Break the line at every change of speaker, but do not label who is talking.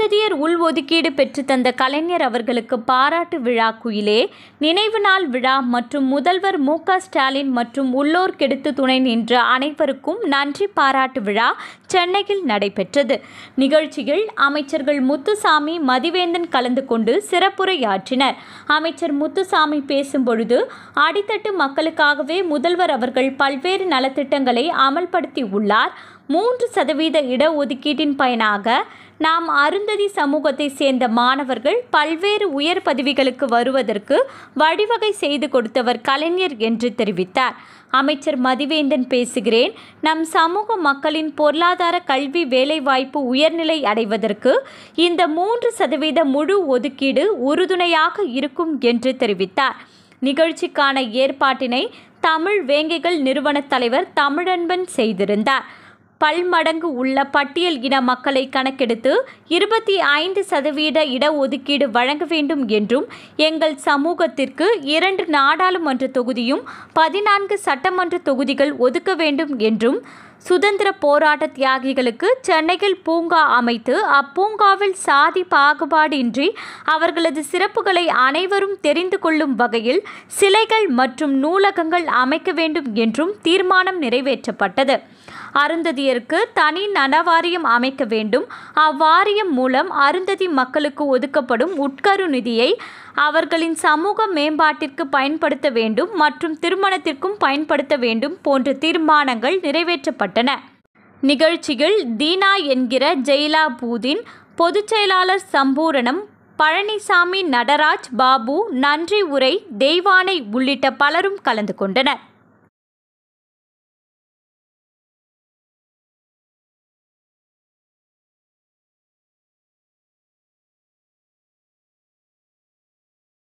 முந்ததியர் உள் ஒதுக்கீடு பெற்று தந்த கலைஞர் அவர்களுக்கு பாராட்டு விழா குயிலே நினைவு நாள் விழா மற்றும் முதல்வர் மு ஸ்டாலின் மற்றும் உள்ளோர் கெடுத்து துணை நின்ற அனைவருக்கும் நன்றி பாராட்டு விழா சென்னையில் நடைபெற்றது நிகழ்ச்சியில் அமைச்சர்கள் முத்துசாமி மதிவேந்தன் கலந்து கொண்டு சிறப்புரையாற்றினர் அமைச்சர் முத்துசாமி பேசும்பொழுது அடித்தட்டு மக்களுக்காகவே முதல்வர் அவர்கள் பல்வேறு நலத்திட்டங்களை அமல்படுத்தி உள்ளார் மூன்று சதவீத இடஒதுக்கீட்டின் பயனாக நாம் அருந்ததி சமூகத்தை சேர்ந்த மாணவர்கள் பல்வேறு உயர் பதவிகளுக்கு வருவதற்கு வழிவகை செய்து கொடுத்தவர் கலைஞர் என்று தெரிவித்தார் அமைச்சர் மதிவேந்தன் பேசுகிறேன் நம் சமூக மக்களின் பொருளாதார கல்வி வேலைவாய்ப்பு உயர்நிலை அடைவதற்கு இந்த மூன்று சதவீத முழு ஒதுக்கீடு உறுதுணையாக இருக்கும் என்று தெரிவித்தார் நிகழ்ச்சிக்கான ஏற்பாட்டினை தமிழ் வேங்கைகள் நிறுவனத் தலைவர் தமிழன்பன் செய்திருந்தார் பல்மடங்கு உள்ள பட்டியல் இன மக்களை கணக்கெடுத்து இருபத்தி ஐந்து சதவீத இடஒதுக்கீடு வழங்க வேண்டும் என்றும் எங்கள் சமூகத்திற்கு இரண்டு நாடாளுமன்ற தொகுதியும் பதினான்கு சட்டமன்ற தொகுதிகள் ஒதுக்க வேண்டும் என்றும் சுதந்திர போராட்ட தியாகிகளுக்கு சென்னையில் பூங்கா அமைத்து அப்பூங்காவில் சாதி பாகுபாடின்றி அவர்களது சிறப்புகளை அனைவரும் தெரிந்து கொள்ளும் வகையில் சிலைகள் மற்றும் நூலகங்கள் அமைக்க வேண்டும் என்றும் தீர்மானம் நிறைவேற்றப்பட்டது அருந்ததியருக்கு தனி நலவாரியம் அமைக்க வேண்டும் அவ்வாரியம் மூலம் அருந்ததி மக்களுக்கு ஒதுக்கப்படும் உட்கரு நிதியை அவர்களின் சமூக மேம்பாட்டிற்கு பயன்படுத்த வேண்டும் மற்றும் திருமணத்திற்கும் பயன்படுத்த வேண்டும் போன்ற தீர்மானங்கள் நிறைவேற்றப்பட்டன நிகழ்ச்சியில் தீனா என்கிற ஜெயிலா பூதின் பொதுச் செயலாளர் சம்பூரணம் பழனிசாமி நடராஜ் பாபு நன்றி உரை தெய்வானை உள்ளிட்ட பலரும் கலந்து கொண்டனர்